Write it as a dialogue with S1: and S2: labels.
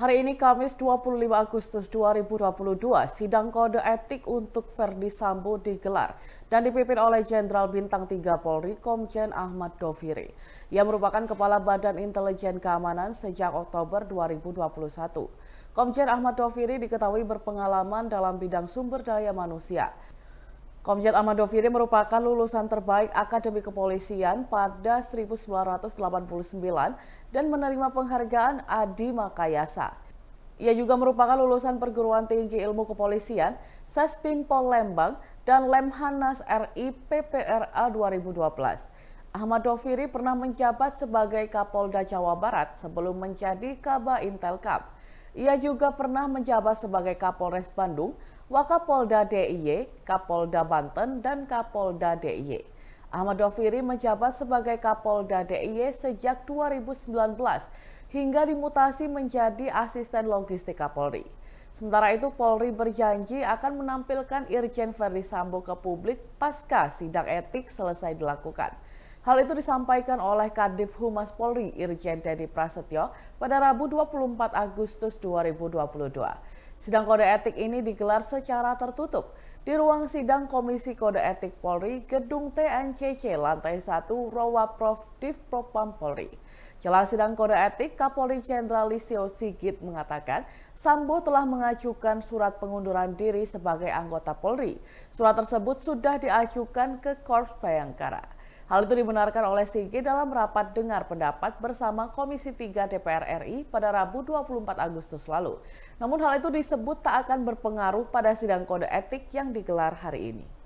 S1: Hari ini Kamis 25 Agustus 2022, sidang kode etik untuk Verdi Sambo digelar dan dipimpin oleh Jenderal Bintang 3 Polri Komjen Ahmad Doviri. Ia merupakan Kepala Badan Intelijen Keamanan sejak Oktober 2021. Komjen Ahmad Doviri diketahui berpengalaman dalam bidang sumber daya manusia. Komjen Ahmad Doviri merupakan lulusan terbaik Akademi Kepolisian pada 1989 dan menerima penghargaan Adi Makayasa. Ia juga merupakan lulusan perguruan tinggi ilmu kepolisian, Saspimpol Lembang, dan Lemhanas RI PPRA 2012. Ahmad Doviri pernah menjabat sebagai Kapolda Jawa Barat sebelum menjadi Kaba Intelkam. Ia juga pernah menjabat sebagai Kapolres Bandung, Wakapolda DIY, Kapolda Banten, dan Kapolda DIY. Ahmad Doviri menjabat sebagai Kapolda DIY sejak 2019 hingga dimutasi menjadi asisten logistik Kapolri. Sementara itu Polri berjanji akan menampilkan Irjen Verdi Sambo ke publik pasca sidang etik selesai dilakukan. Hal itu disampaikan oleh Kadif Humas Polri Irjen Dedi Prasetyo pada Rabu 24 Agustus 2022. Sidang kode etik ini digelar secara tertutup di ruang sidang Komisi Kode Etik Polri Gedung TNCC lantai 1 Rowa Prof. Div Propam Polri. Jelas sidang kode etik, Kapolri Jenderal Listio Sigit mengatakan Sambo telah mengajukan surat pengunduran diri sebagai anggota Polri. Surat tersebut sudah diajukan ke Korps Bayangkara. Hal itu dibenarkan oleh Sigi dalam rapat dengar pendapat bersama Komisi 3 DPR RI pada Rabu 24 Agustus lalu. Namun hal itu disebut tak akan berpengaruh pada sidang kode etik yang digelar hari ini.